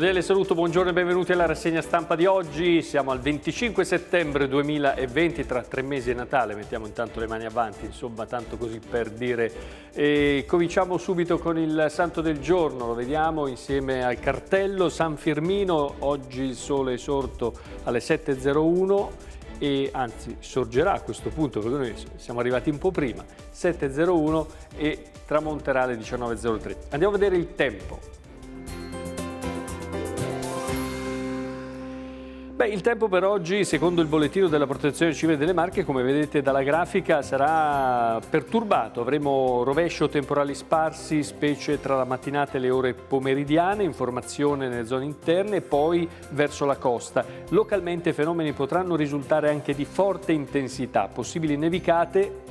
cordiale saluto, buongiorno e benvenuti alla rassegna stampa di oggi. Siamo al 25 settembre 2020, tra tre mesi e Natale, mettiamo intanto le mani avanti, insomma tanto così per dire. E cominciamo subito con il santo del giorno, lo vediamo insieme al cartello San Firmino, oggi il sole è sorto alle 7.01 e anzi sorgerà a questo punto perché noi siamo arrivati un po' prima 7.01 e tramonterà alle 19.03 andiamo a vedere il tempo il tempo per oggi, secondo il bollettino della Protezione Civile delle Marche, come vedete dalla grafica, sarà perturbato. Avremo rovescio temporali sparsi, specie tra la mattinata e le ore pomeridiane, informazione nelle zone interne e poi verso la costa. Localmente fenomeni potranno risultare anche di forte intensità, possibili nevicate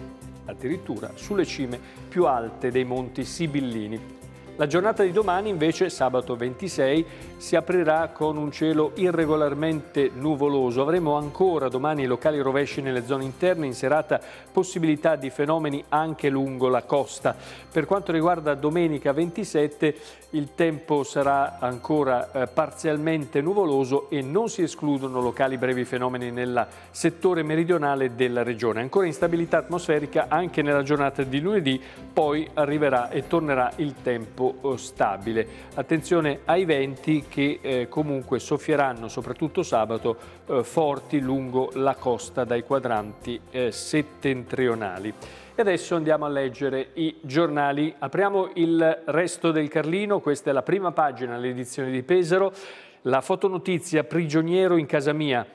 addirittura sulle cime più alte dei monti Sibillini. La giornata di domani invece, sabato 26, si aprirà con un cielo irregolarmente nuvoloso. Avremo ancora domani locali rovesci nelle zone interne, in serata possibilità di fenomeni anche lungo la costa. Per quanto riguarda domenica 27, il tempo sarà ancora eh, parzialmente nuvoloso e non si escludono locali brevi fenomeni nel settore meridionale della regione. Ancora instabilità atmosferica anche nella giornata di lunedì, poi arriverà e tornerà il tempo stabile. Attenzione ai venti che eh, comunque soffieranno soprattutto sabato eh, forti lungo la costa dai quadranti eh, settentrionali. E adesso andiamo a leggere i giornali. Apriamo il resto del Carlino, questa è la prima pagina, l'edizione di Pesaro. La fotonotizia prigioniero in casa mia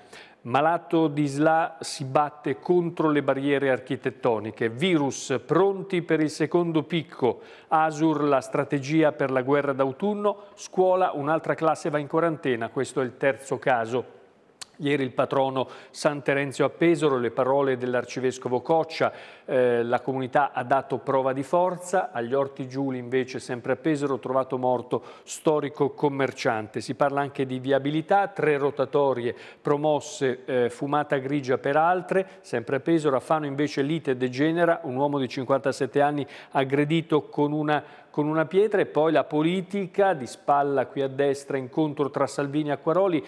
Malato di SLA si batte contro le barriere architettoniche, virus pronti per il secondo picco, Asur la strategia per la guerra d'autunno, scuola un'altra classe va in quarantena, questo è il terzo caso. Ieri il patrono San Terenzio a Pesaro, le parole dell'arcivescovo Coccia, eh, la comunità ha dato prova di forza, agli Orti Giuli invece sempre a Pesaro trovato morto storico commerciante. Si parla anche di viabilità, tre rotatorie promosse, eh, fumata grigia per altre, sempre a Pesaro, a Fano invece lite degenera, un uomo di 57 anni aggredito con una con una pietra e poi la politica di spalla qui a destra, incontro tra Salvini e Acquaroli,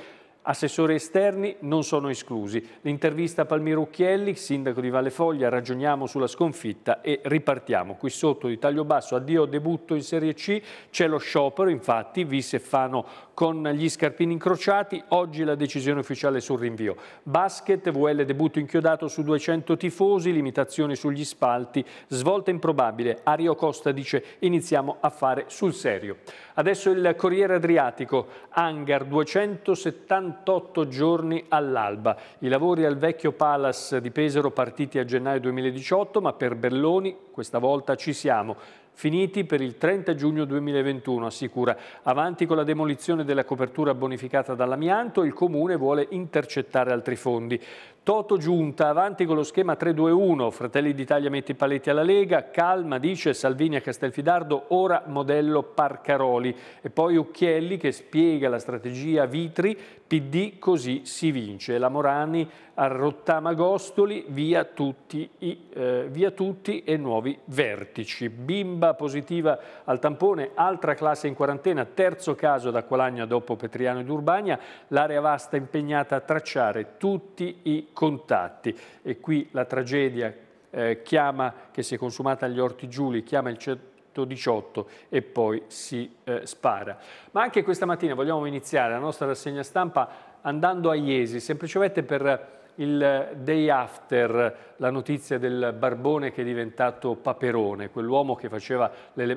Assessori esterni non sono esclusi. L'intervista a Palmiro Ucchielli, sindaco di Valle Foglia, ragioniamo sulla sconfitta e ripartiamo. Qui sotto di taglio basso, addio debutto in Serie C, c'è lo sciopero, infatti, Vissefano con gli scarpini incrociati, oggi la decisione ufficiale sul rinvio. Basket, VL debutto inchiodato su 200 tifosi, limitazioni sugli spalti, svolta improbabile. Ario Costa dice iniziamo a fare sul serio. Adesso il Corriere Adriatico, hangar 278 giorni all'alba. I lavori al vecchio Palace di Pesaro partiti a gennaio 2018, ma per Belloni questa volta ci siamo finiti per il 30 giugno 2021, assicura. Avanti con la demolizione della copertura bonificata dall'amianto, il Comune vuole intercettare altri fondi. Toto Giunta, avanti con lo schema 3-2-1, Fratelli d'Italia mette i paletti alla Lega, calma dice Salvini a Castelfidardo, ora modello Parcaroli e poi Occhielli che spiega la strategia Vitri, PD così si vince, la Morani a Rottamagostoli via tutti, i, eh, via tutti e nuovi vertici. Bimba positiva al tampone, altra classe in quarantena, terzo caso da Qualagna dopo Petriano ed Urbania, l'area vasta impegnata a tracciare tutti i contatti. E qui la tragedia eh, chiama, che si è consumata agli Orti Giuli, chiama il 118 e poi si eh, spara. Ma anche questa mattina vogliamo iniziare la nostra rassegna stampa andando a Iesi, semplicemente per il day after, la notizia del barbone che è diventato paperone, quell'uomo che faceva,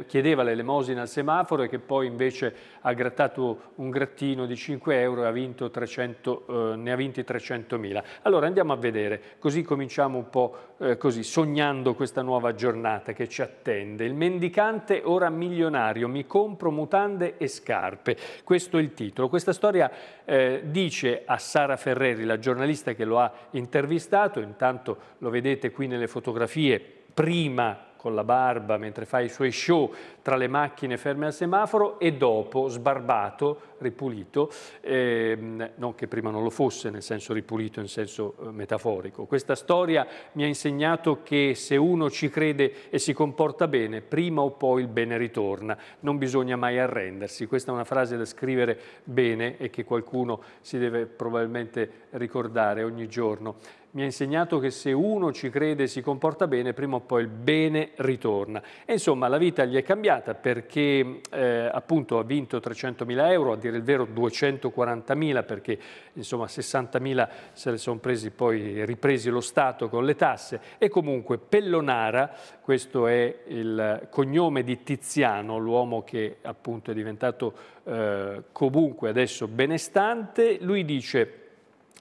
chiedeva l'elemosina al semaforo e che poi invece ha grattato un grattino di 5 euro e ha 300, eh, ne ha vinti 300.000. Allora andiamo a vedere, così cominciamo un po' eh, così, sognando questa nuova giornata che ci attende. Il mendicante ora milionario, mi compro mutande e scarpe. Questo è il titolo. Questa storia eh, dice a Sara Ferreri, la giornalista che lo ha intervistato, intanto lo vedete qui nelle fotografie prima con la barba mentre fa i suoi show tra le macchine ferme al semaforo e dopo, sbarbato, ripulito, ehm, non che prima non lo fosse nel senso ripulito, in senso eh, metaforico. Questa storia mi ha insegnato che se uno ci crede e si comporta bene, prima o poi il bene ritorna, non bisogna mai arrendersi. Questa è una frase da scrivere bene e che qualcuno si deve probabilmente ricordare ogni giorno mi ha insegnato che se uno ci crede e si comporta bene, prima o poi il bene ritorna. E insomma la vita gli è cambiata perché eh, appunto ha vinto 300.000 euro, a dire il vero 240.000 perché insomma 60.000 se le sono presi poi ripresi lo Stato con le tasse e comunque Pellonara, questo è il cognome di Tiziano, l'uomo che appunto è diventato eh, comunque adesso benestante, lui dice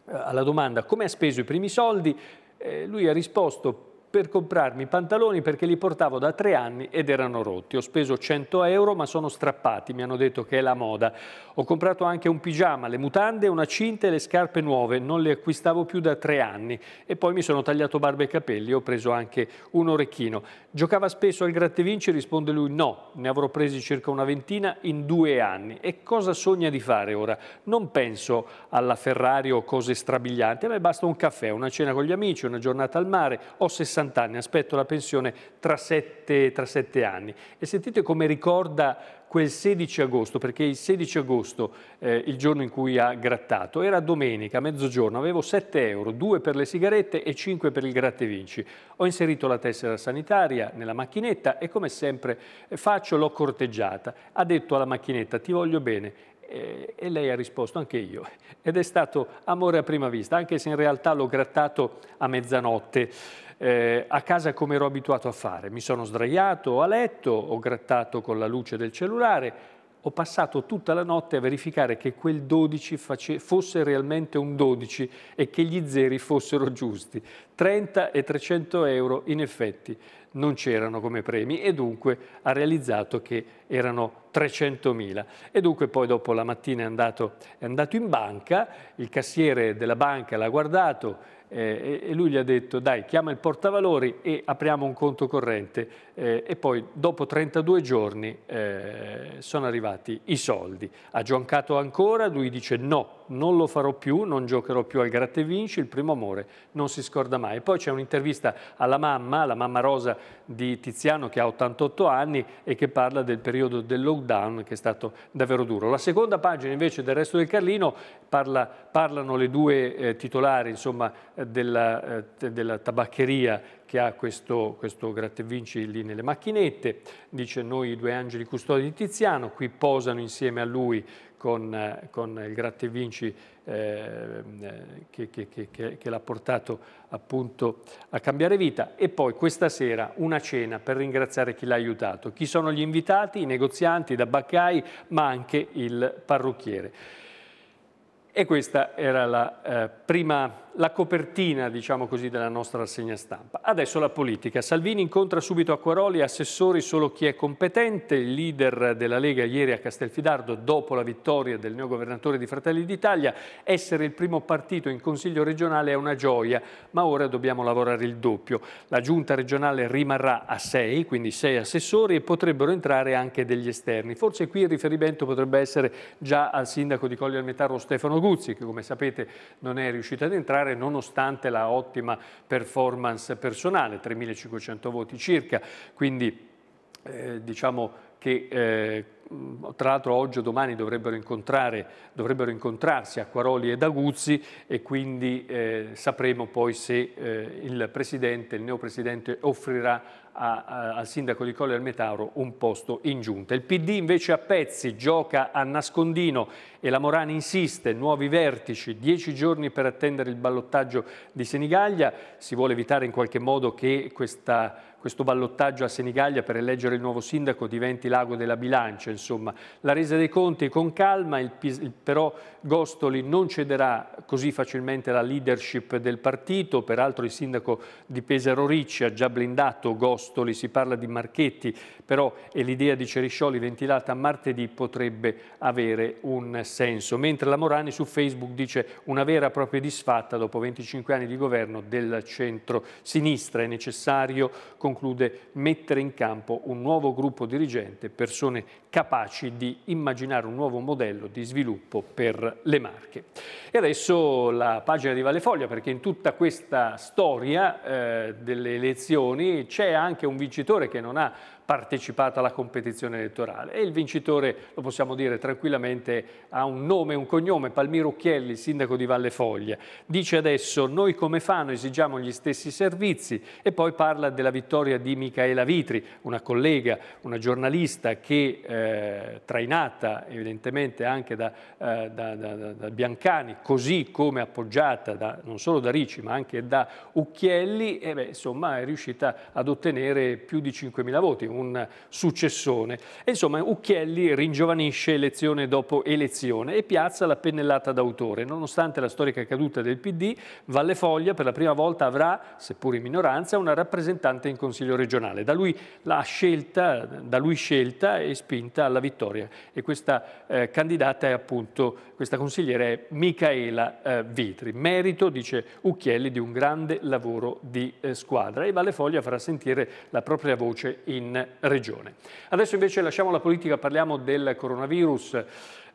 alla domanda come ha speso i primi soldi, eh, lui ha risposto per comprarmi pantaloni perché li portavo da tre anni ed erano rotti. Ho speso 100 euro ma sono strappati, mi hanno detto che è la moda. Ho comprato anche un pigiama, le mutande, una cinta e le scarpe nuove, non le acquistavo più da tre anni. E poi mi sono tagliato barba e capelli, ho preso anche un orecchino. Giocava spesso al grattevinci, risponde lui no, ne avrò presi circa una ventina in due anni. E cosa sogna di fare ora? Non penso alla Ferrari o cose strabilianti, a me basta un caffè, una cena con gli amici, una giornata al mare, ho 60 60 anni, aspetto la pensione tra 7, tra 7 anni. E sentite come ricorda quel 16 agosto, perché il 16 agosto, eh, il giorno in cui ha grattato, era domenica, a mezzogiorno, avevo 7 euro, 2 per le sigarette e 5 per il grattevinci. Ho inserito la tessera sanitaria nella macchinetta e come sempre faccio, l'ho corteggiata. Ha detto alla macchinetta ti voglio bene eh, e lei ha risposto anche io. Ed è stato amore a prima vista, anche se in realtà l'ho grattato a mezzanotte eh, a casa come ero abituato a fare. Mi sono sdraiato a letto, ho grattato con la luce del cellulare, ho passato tutta la notte a verificare che quel 12 face, fosse realmente un 12 e che gli zeri fossero giusti. 30 e 300 euro in effetti non c'erano come premi e dunque ha realizzato che erano 300.000. E dunque poi dopo la mattina è andato, è andato in banca, il cassiere della banca l'ha guardato eh, e lui gli ha detto dai chiama il portavalori e apriamo un conto corrente eh, e poi dopo 32 giorni eh, sono arrivati i soldi. Ha giocato ancora, lui dice no, non lo farò più, non giocherò più al gratte vinci, il primo amore non si scorda mai. Poi c'è un'intervista alla mamma, la mamma Rosa di Tiziano che ha 88 anni e che parla del periodo del lockdown che è stato davvero duro. La seconda pagina invece del resto del Carlino parla, parlano le due eh, titolari insomma, della, eh, della tabaccheria che ha questo, questo grattevinci lì nelle macchinette, dice noi i due angeli custodi di Tiziano, qui posano insieme a lui con, eh, con il grattevinci Ehm, che, che, che, che l'ha portato appunto a cambiare vita. E poi questa sera una cena per ringraziare chi l'ha aiutato. Chi sono gli invitati? I negozianti, i baccai, ma anche il parrucchiere. E questa era la eh, prima la copertina, diciamo così, della nostra rassegna stampa. Adesso la politica. Salvini incontra subito Acquaroli, assessori solo chi è competente. Il leader della Lega ieri a Castelfidardo, dopo la vittoria del neogovernatore di Fratelli d'Italia, essere il primo partito in Consiglio regionale è una gioia, ma ora dobbiamo lavorare il doppio. La giunta regionale rimarrà a sei, quindi sei assessori, e potrebbero entrare anche degli esterni. Forse qui il riferimento potrebbe essere già al sindaco di Colle Metallo, Stefano Guzzi, che come sapete non è riuscito ad entrare entrare nonostante la ottima performance personale, 3.500 voti circa, quindi eh, diciamo che eh, tra l'altro oggi o domani dovrebbero, dovrebbero incontrarsi Acquaroli ed Aguzzi e quindi eh, sapremo poi se eh, il Presidente, il neopresidente offrirà a, a, al sindaco di Colle Metauro un posto in giunta. Il PD invece a pezzi gioca a nascondino e la Morani insiste, nuovi vertici, dieci giorni per attendere il ballottaggio di Senigallia, si vuole evitare in qualche modo che questa questo ballottaggio a Senigallia per eleggere il nuovo sindaco diventi l'ago della bilancia, insomma. La resa dei conti con calma, il, il, però Gostoli non cederà così facilmente la leadership del partito, peraltro il sindaco di Pesaro Ricci ha già blindato Gostoli, si parla di Marchetti, però e l'idea di Ceriscioli ventilata martedì potrebbe avere un senso, mentre la Morani su Facebook dice una vera e propria disfatta dopo 25 anni di governo del centro-sinistra, è necessario conclude mettere in campo un nuovo gruppo dirigente, persone capaci di immaginare un nuovo modello di sviluppo per le Marche. E adesso la pagina di Vallefoglia, perché in tutta questa storia eh, delle elezioni c'è anche un vincitore che non ha partecipato alla competizione elettorale e il vincitore, lo possiamo dire tranquillamente, ha un nome e un cognome, Palmiro Chielli, sindaco di Vallefoglia. Dice adesso noi come fanno esigiamo gli stessi servizi e poi parla della vittoria di Micaela Vitri, una collega, una giornalista che eh, eh, trainata evidentemente anche da, eh, da, da, da, Biancani, così come appoggiata non solo da Ricci ma anche da Ucchielli, eh beh, insomma, è riuscita ad ottenere più di 5.000 voti, un successone. E, insomma Ucchielli ringiovanisce elezione dopo elezione e piazza la pennellata d'autore. Nonostante la storica caduta del PD, Valle Foglia per la prima volta avrà, seppur in minoranza, una rappresentante in Consiglio regionale. Da lui, la scelta, da lui scelta e spinta spinta alla vittoria e questa eh, candidata è appunto, questa consigliera è Micaela eh, Vitri. Merito, dice Ucchielli, di un grande lavoro di eh, squadra e Vale Foglia farà sentire la propria voce in regione. Adesso invece lasciamo la politica, parliamo del coronavirus.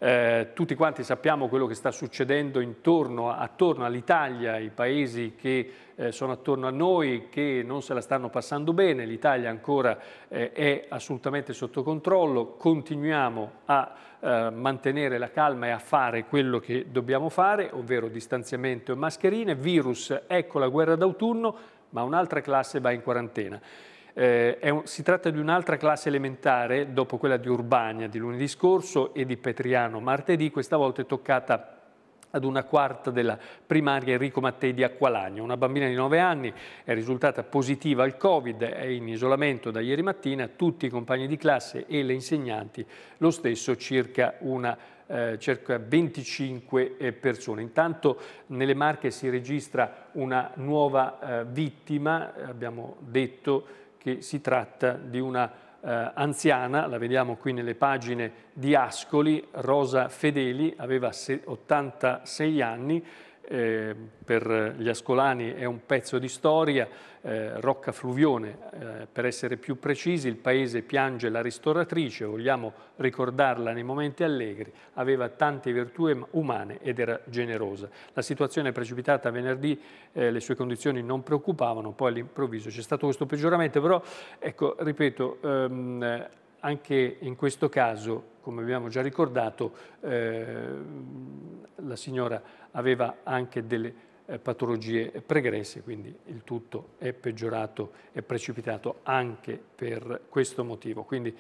Eh, tutti quanti sappiamo quello che sta succedendo intorno, attorno all'Italia, i paesi che eh, sono attorno a noi che non se la stanno passando bene, l'Italia ancora eh, è assolutamente sotto controllo, continuiamo a eh, mantenere la calma e a fare quello che dobbiamo fare, ovvero distanziamento e mascherine, virus, ecco la guerra d'autunno, ma un'altra classe va in quarantena. Eh, un, si tratta di un'altra classe elementare, dopo quella di Urbania di lunedì scorso e di Petriano martedì, questa volta è toccata ad una quarta della primaria Enrico Mattei di Acqualagno. Una bambina di 9 anni è risultata positiva al Covid, è in isolamento da ieri mattina, tutti i compagni di classe e le insegnanti, lo stesso circa una eh, circa 25 eh, persone. Intanto nelle Marche si registra una nuova eh, vittima, abbiamo detto che si tratta di una eh, anziana, la vediamo qui nelle pagine di Ascoli, Rosa Fedeli, aveva 86 anni, eh, per gli ascolani è un pezzo di storia, eh, Rocca Fluvione, eh, per essere più precisi, il paese piange la ristoratrice, vogliamo ricordarla nei momenti allegri, aveva tante virtù umane ed era generosa. La situazione è precipitata venerdì, eh, le sue condizioni non preoccupavano, poi all'improvviso c'è stato questo peggioramento, però ecco, ripeto, ehm, anche in questo caso, come abbiamo già ricordato, eh, la signora aveva anche delle eh, patologie pregresse, quindi il tutto è peggiorato e precipitato anche per questo motivo. Quindi,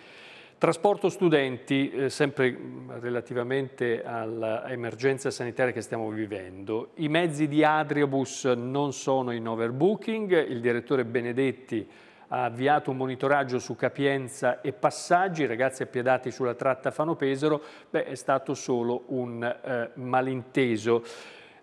Trasporto studenti, eh, sempre relativamente all'emergenza sanitaria che stiamo vivendo, i mezzi di Adriabus non sono in overbooking, il direttore Benedetti ha avviato un monitoraggio su capienza e passaggi, ragazzi appiedati sulla tratta Fano-Pesaro, beh, è stato solo un eh, malinteso.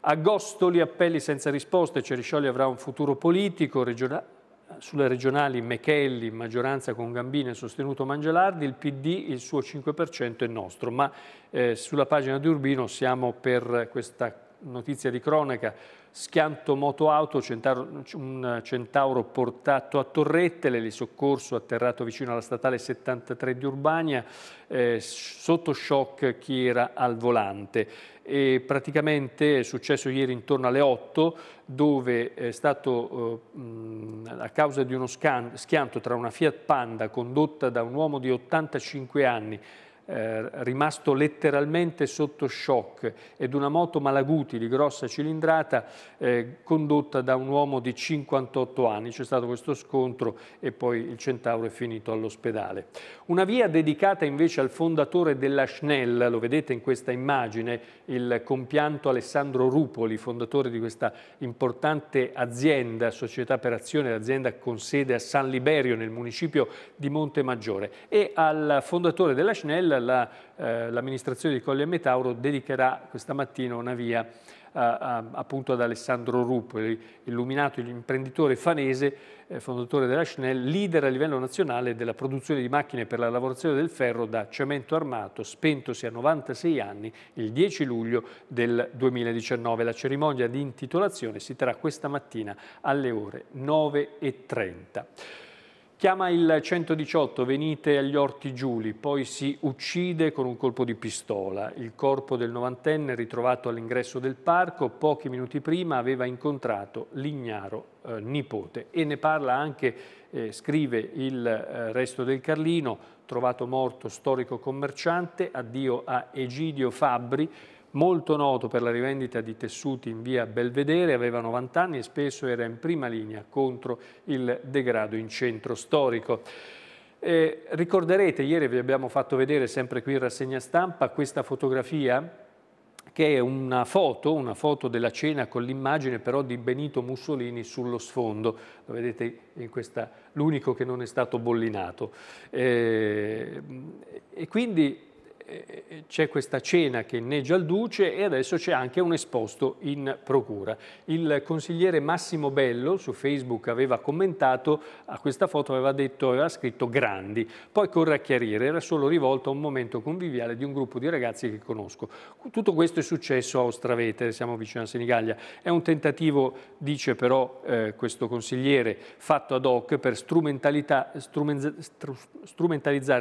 Agostoli, appelli senza risposte, Ceriscioli avrà un futuro politico, regionale sulle regionali Mechelli, maggioranza con Gambini, sostenuto Mangialardi, il PD il suo 5% è nostro, ma eh, sulla pagina di Urbino siamo per questa notizia di cronaca schianto moto-auto, centauro, un centauro portato a torrette, l'elisoccorso atterrato vicino alla statale 73 di Urbania, eh, sotto shock chi era al volante. E praticamente è successo ieri intorno alle 8 dove è stato eh, a causa di uno schianto tra una Fiat Panda condotta da un uomo di 85 anni eh, rimasto letteralmente sotto shock ed una moto Malaguti di grossa cilindrata eh, condotta da un uomo di 58 anni. C'è stato questo scontro e poi il Centauro è finito all'ospedale. Una via dedicata invece al fondatore della Schnell, lo vedete in questa immagine, il compianto Alessandro Rupoli, fondatore di questa importante azienda, società per azione, azienda con sede a San Liberio nel municipio di Montemaggiore e al fondatore della Schnell l'amministrazione la, eh, di Colle e Metauro dedicherà questa mattina una via a, eh, a, appunto ad Alessandro Ruppoli, illuminato imprenditore fanese, eh, fondatore della Schnell, leader a livello nazionale della produzione di macchine per la lavorazione del ferro da cemento armato, spentosi a 96 anni il 10 luglio del 2019. La cerimonia di intitolazione si terrà questa mattina alle ore 9.30. Chiama il 118, venite agli Orti Giuli, poi si uccide con un colpo di pistola. Il corpo del novantenne ritrovato all'ingresso del parco pochi minuti prima aveva incontrato l'ignaro eh, nipote e ne parla anche, eh, scrive il eh, resto del Carlino, trovato morto storico commerciante, addio a Egidio Fabbri, molto noto per la rivendita di tessuti in via Belvedere, aveva 90 anni e spesso era in prima linea contro il degrado in centro storico. Eh, ricorderete, ieri vi abbiamo fatto vedere sempre qui in rassegna stampa questa fotografia che è una foto, una foto della cena con l'immagine però di Benito Mussolini sullo sfondo. Lo vedete in questa, l'unico che non è stato bollinato. Eh, e quindi c'è questa cena che inneggia al Duce e adesso c'è anche un esposto in procura. Il consigliere Massimo Bello su Facebook aveva commentato a questa foto, aveva, detto, aveva scritto grandi. Poi corre a chiarire, era solo rivolto a un momento conviviale di un gruppo di ragazzi che conosco. Tutto questo è successo a Ostravetere, siamo vicino a Senigallia. È un tentativo, dice però eh, questo consigliere, fatto ad hoc per strumentalizzare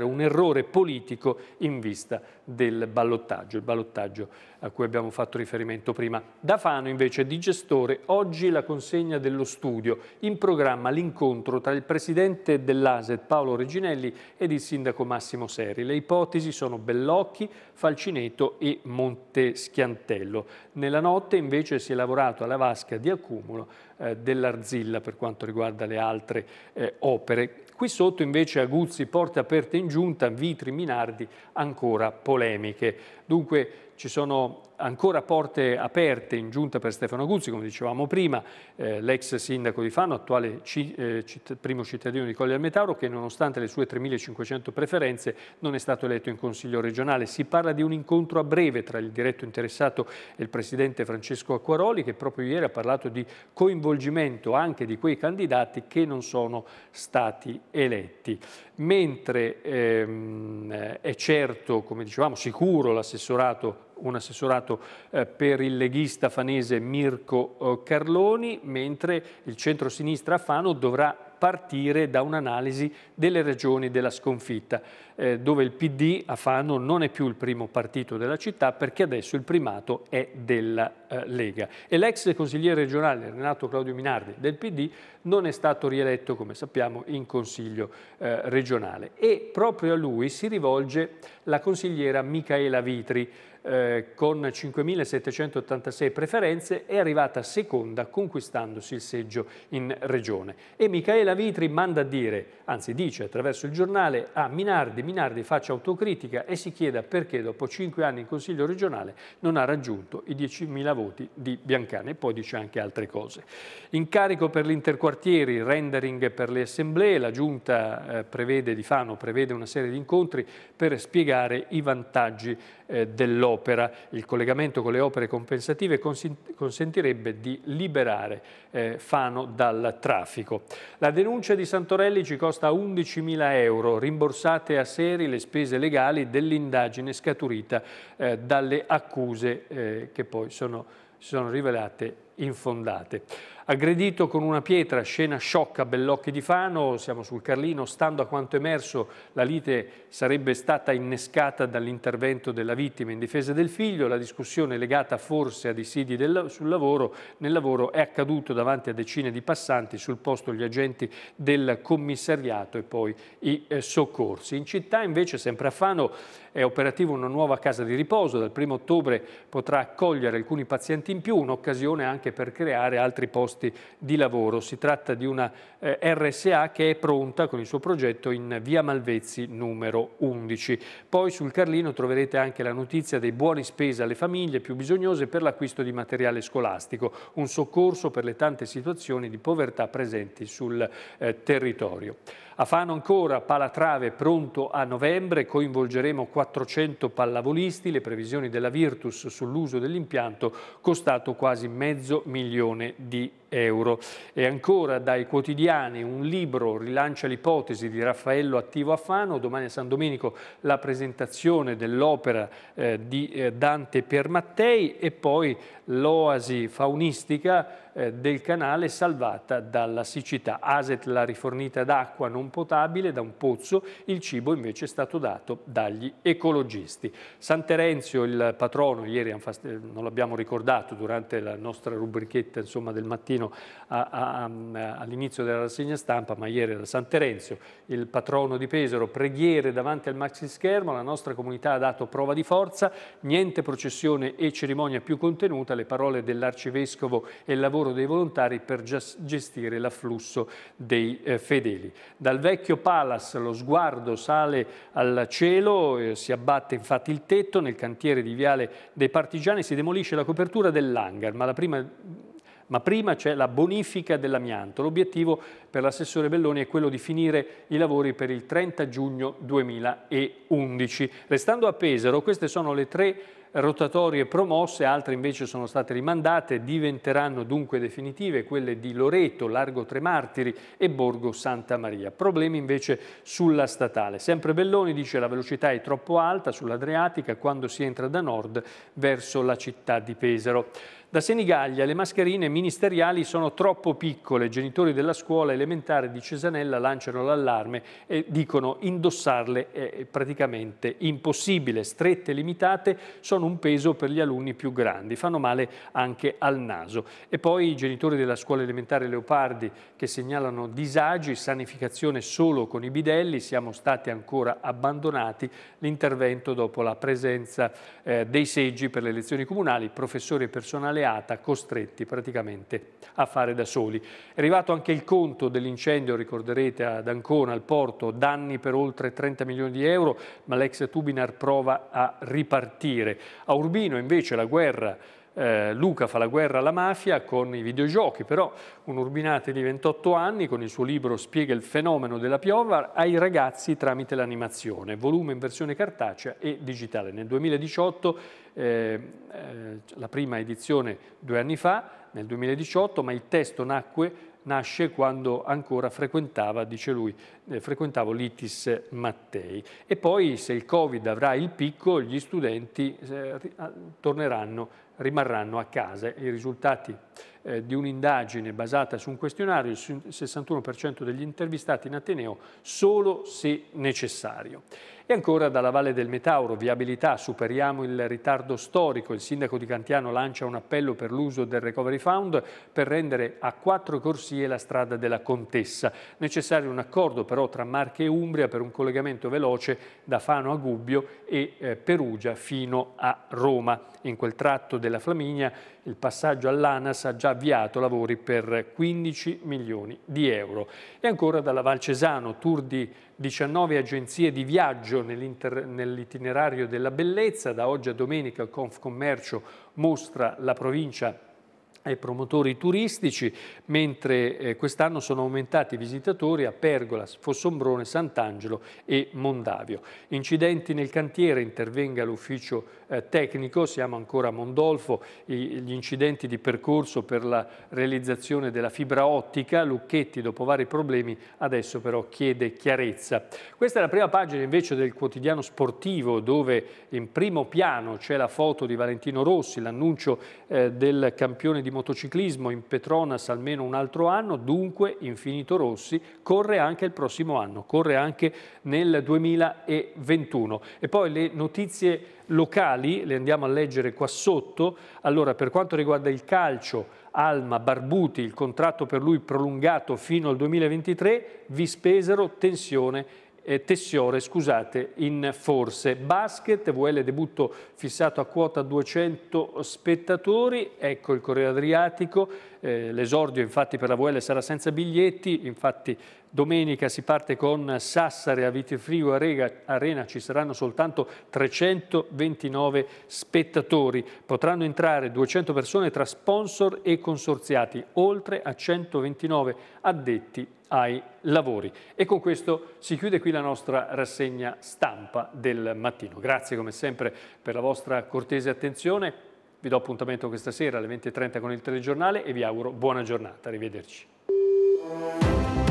un errore politico in vista vista del ballottaggio, il ballottaggio a cui abbiamo fatto riferimento prima. Da Fano invece di gestore, oggi la consegna dello studio, in programma l'incontro tra il presidente dell'ASET Paolo Reginelli ed il sindaco Massimo Seri. Le ipotesi sono Bellocchi, Falcineto e Monteschiantello. Nella notte invece si è lavorato alla vasca di accumulo eh, dell'Arzilla per quanto riguarda le altre eh, opere Qui sotto invece Aguzzi porte aperte in giunta, Vitri, Minardi ancora polemiche. Dunque ci sono ancora porte aperte in giunta per Stefano Guzzi, come dicevamo prima, eh, l'ex sindaco di Fano, attuale ci, eh, citt primo cittadino di Colli del Metauro, che nonostante le sue 3.500 preferenze non è stato eletto in Consiglio regionale. Si parla di un incontro a breve tra il diretto interessato e il Presidente Francesco Acquaroli, che proprio ieri ha parlato di coinvolgimento anche di quei candidati che non sono stati eletti. Mentre ehm, è certo, come dicevamo, sicuro l'assessorato un assessorato eh, per il leghista fanese Mirko eh, Carloni, mentre il centro-sinistra a Fano dovrà partire da un'analisi delle ragioni della sconfitta, eh, dove il PD a Fano non è più il primo partito della città perché adesso il primato è della eh, Lega. E l'ex consigliere regionale Renato Claudio Minardi del PD non è stato rieletto, come sappiamo, in consiglio eh, regionale. E proprio a lui si rivolge la consigliera Micaela Vitri, eh, con 5.786 preferenze è arrivata seconda conquistandosi il seggio in regione. E Michaela Vitri manda a dire, anzi dice attraverso il giornale, a ah, Minardi, Minardi faccia autocritica e si chieda perché dopo 5 anni in Consiglio regionale non ha raggiunto i 10.000 voti di Biancane e poi dice anche altre cose. Incarico per l'interquartieri, rendering per le assemblee, la giunta eh, prevede di Fano prevede una serie di incontri per spiegare i vantaggi eh, dell'opera. Il collegamento con le opere compensative consentirebbe di liberare eh, Fano dal traffico. La denuncia di Santorelli ci costa 11.000 euro, rimborsate a seri le spese legali dell'indagine scaturita eh, dalle accuse eh, che poi sono, sono rivelate infondate. Aggredito con una pietra, scena sciocca, Bellocchi di Fano, siamo sul Carlino, stando a quanto emerso la lite sarebbe stata innescata dall'intervento della vittima in difesa del figlio, la discussione legata forse a dissidi sul lavoro, nel lavoro è accaduto davanti a decine di passanti, sul posto gli agenti del commissariato e poi i eh, soccorsi. In città invece, sempre a Fano, è operativa una nuova casa di riposo, dal 1 ottobre potrà accogliere alcuni pazienti in più, un'occasione anche per creare altri posti posti di lavoro. Si tratta di una eh, RSA che è pronta con il suo progetto in via Malvezzi numero 11. Poi sul Carlino troverete anche la notizia dei buoni spesa alle famiglie più bisognose per l'acquisto di materiale scolastico, un soccorso per le tante situazioni di povertà presenti sul eh, territorio. A Fano ancora, Palatrave pronto a novembre, coinvolgeremo 400 pallavolisti, le previsioni della Virtus sull'uso dell'impianto costato quasi mezzo milione di euro euro. E ancora dai quotidiani un libro rilancia l'ipotesi di Raffaello Attivo Affano, domani a San Domenico la presentazione dell'opera eh, di eh, Dante Mattei e poi l'oasi faunistica eh, del canale salvata dalla siccità. Aset l'ha rifornita d'acqua non potabile da un pozzo, il cibo invece è stato dato dagli ecologisti. San Terenzio, il patrono, ieri non l'abbiamo ricordato durante la nostra rubrichetta insomma, del mattino, pochettino all'inizio della rassegna stampa, ma ieri era San Terenzio, il patrono di Pesaro, preghiere davanti al maxi schermo, la nostra comunità ha dato prova di forza, niente processione e cerimonia più contenuta, le parole dell'arcivescovo e il lavoro dei volontari per gestire l'afflusso dei eh, fedeli. Dal vecchio Palace lo sguardo sale al cielo, eh, si abbatte infatti il tetto, nel cantiere di Viale dei Partigiani si demolisce la copertura dell'hangar, ma la prima ma prima c'è la bonifica dell'amianto. L'obiettivo per l'assessore Belloni è quello di finire i lavori per il 30 giugno 2011. Restando a Pesaro, queste sono le tre rotatorie promosse, altre invece sono state rimandate, diventeranno dunque definitive quelle di Loreto, Largo Tre Martiri e Borgo Santa Maria. Problemi invece sulla statale. Sempre Belloni dice la velocità è troppo alta sull'Adriatica quando si entra da nord verso la città di Pesaro. Da Senigallia le mascherine ministeriali sono troppo piccole, genitori della scuola elementare di Cesanella lanciano l'allarme e dicono indossarle è praticamente impossibile, strette e limitate sono un peso per gli alunni più grandi, fanno male anche al naso. E poi i genitori della scuola elementare Leopardi che segnalano disagi, sanificazione solo con i bidelli, siamo stati ancora abbandonati, l'intervento dopo la presenza eh, dei seggi per le elezioni comunali, professori e personale un'aleata, costretti praticamente a fare da soli. È arrivato anche il conto dell'incendio, ricorderete, ad Ancona, al porto, danni per oltre 30 milioni di euro, ma l'ex Tubinar prova a ripartire. A Urbino invece la guerra eh, Luca fa la guerra alla mafia con i videogiochi, però un Urbinate di 28 anni con il suo libro spiega il fenomeno della piova ai ragazzi tramite l'animazione, volume in versione cartacea e digitale. Nel 2018, eh, eh, la prima edizione due anni fa, nel 2018, ma il testo nacque nasce quando ancora frequentava, dice lui, eh, frequentavo l'ITIS Mattei. E poi se il Covid avrà il picco, gli studenti eh, torneranno rimarranno a casa. I risultati eh, di un'indagine basata su un questionario il 61% degli intervistati in Ateneo solo se necessario. E ancora dalla Valle del Metauro, viabilità, superiamo il ritardo storico. Il sindaco di Cantiano lancia un appello per l'uso del Recovery Fund per rendere a quattro corsie la strada della Contessa. Necessario un accordo però tra Marche e Umbria per un collegamento veloce da Fano a Gubbio e eh, Perugia fino a Roma. In quel tratto della Flaminia il passaggio all'ANAS ha già avviato lavori per 15 milioni di euro. E ancora dalla Valcesano, tour di 19 agenzie di viaggio nell'itinerario nell della bellezza, da oggi a domenica il Confcommercio mostra la provincia ai promotori turistici, mentre eh, quest'anno sono aumentati i visitatori a Pergola, Fossombrone, Sant'Angelo e Mondavio. Incidenti nel cantiere, intervenga l'ufficio eh, tecnico, siamo ancora a Mondolfo, gli incidenti di percorso per la realizzazione della fibra ottica, Lucchetti dopo vari problemi adesso però chiede chiarezza. Questa è la prima pagina invece del quotidiano sportivo dove in primo piano c'è la foto di Valentino Rossi, l'annuncio eh, del campione di motociclismo in Petronas almeno un altro anno, dunque Infinito Rossi corre anche il prossimo anno, corre anche nel 2021. E poi le notizie locali, le andiamo a leggere qua sotto. Allora, per quanto riguarda il calcio, Alma, Barbuti, il contratto per lui prolungato fino al 2023, vi spesero tensione eh, Tessiore scusate, in forse. Basket, VL debutto fissato a quota 200 spettatori, ecco il Corriere Adriatico, eh, l'esordio infatti per la VL sarà senza biglietti, infatti domenica si parte con Sassari a Vitefrio Arena, ci saranno soltanto 329 spettatori, potranno entrare 200 persone tra sponsor e consorziati, oltre a 129 addetti ai lavori. E con questo si chiude qui la nostra rassegna stampa del mattino. Grazie come sempre per la vostra cortese attenzione. Vi do appuntamento questa sera alle 20.30 con il telegiornale e vi auguro buona giornata. Arrivederci.